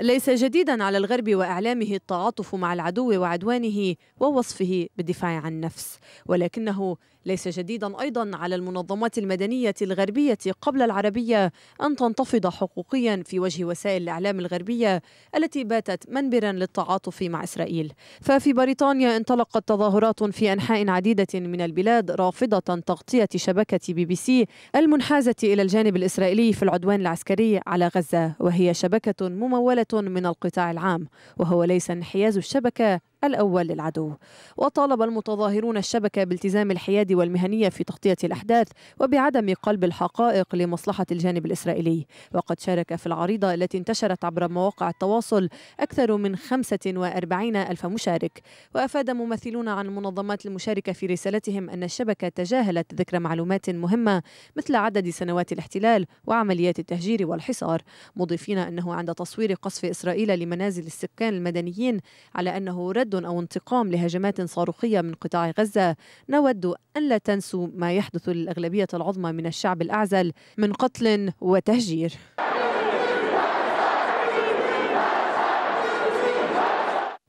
ليس جديدا على الغرب واعلامه التعاطف مع العدو وعدوانه ووصفه بالدفاع عن النفس ولكنه ليس جديدا ايضا على المنظمات المدنيه الغربيه قبل العربيه ان تنتفض حقوقيا في وجه وسائل الاعلام الغربيه التي باتت منبرا للتعاطف مع اسرائيل ففي بريطانيا انطلقت تظاهرات في انحاء عديده من البلاد رافضه تغطيه شبكه بي بي سي المنحازه الى الجانب الاسرائيلي في العدوان العسكري على غزه وهي شبكه مموله من القطاع العام وهو ليس انحياز الشبكة الأول للعدو وطالب المتظاهرون الشبكة بالتزام الحياد والمهنية في تغطية الأحداث وبعدم قلب الحقائق لمصلحة الجانب الإسرائيلي وقد شارك في العريضة التي انتشرت عبر مواقع التواصل أكثر من 45 ألف مشارك وأفاد ممثلون عن المنظمات المشاركة في رسالتهم أن الشبكة تجاهلت ذكر معلومات مهمة مثل عدد سنوات الاحتلال وعمليات التهجير والحصار مضيفين أنه عند تصوير قصف إسرائيل لمنازل السكان المدنيين على أنه رد رد أو انتقام لهجمات صاروخية من قطاع غزة نود أن لا تنسوا ما يحدث للأغلبية العظمى من الشعب الأعزل من قتل وتهجير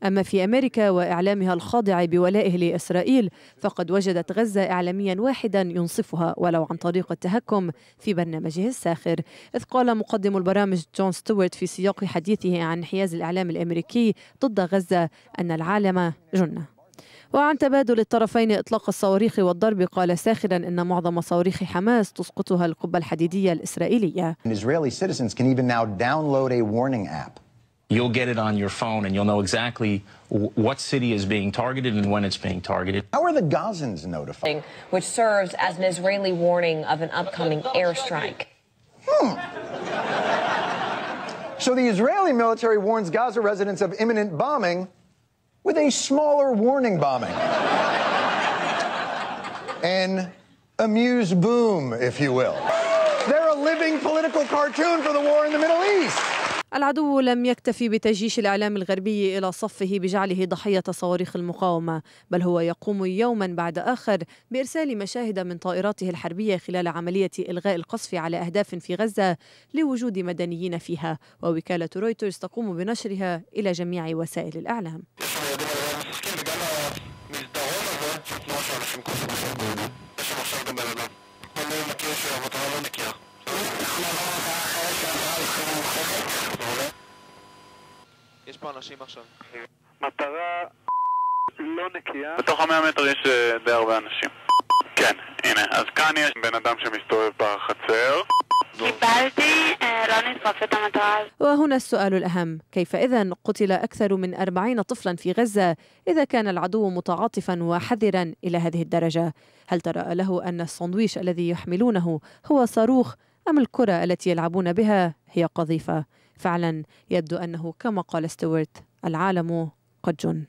أما في أمريكا وإعلامها الخاضع بولائه لإسرائيل فقد وجدت غزة إعلاميا واحدا ينصفها ولو عن طريق التهكم في برنامجه الساخر إذ قال مقدم البرامج جون ستيوارت في سياق حديثه عن انحياز الإعلام الأمريكي ضد غزة أن العالم جنة وعن تبادل الطرفين إطلاق الصواريخ والضرب قال ساخرا أن معظم صواريخ حماس تسقطها القبة الحديدية الإسرائيلية you'll get it on your phone and you'll know exactly what city is being targeted and when it's being targeted. How are the Gazans notified? Which serves as an Israeli warning of an upcoming airstrike. Hmm. so the Israeli military warns Gaza residents of imminent bombing with a smaller warning bombing. An amuse boom, if you will. They're a living political cartoon for the war in the Middle East. العدو لم يكتفي بتجيش الإعلام الغربي إلى صفه بجعله ضحية صواريخ المقاومة بل هو يقوم يوما بعد آخر بإرسال مشاهد من طائراته الحربية خلال عملية إلغاء القصف على أهداف في غزة لوجود مدنيين فيها ووكالة رويترز تقوم بنشرها إلى جميع وسائل الإعلام Thank you. יש פה אנשים עכשיו. מטרה לא נקייה. בתוך המאה מטר יש די הרבה אנשים. כן, הנה. אז כאן יש בן אדם שמסתובב בחצר. وهنا السؤال الأهم كيف إذا قتل أكثر من أربعين طفلا في غزة إذا كان العدو متعاطفا وحذرا إلى هذه الدرجة هل ترى له أن الصندويش الذي يحملونه هو صاروخ أم الكرة التي يلعبون بها هي قذيفة فعلا يبدو أنه كما قال ستيوارت العالم قد جن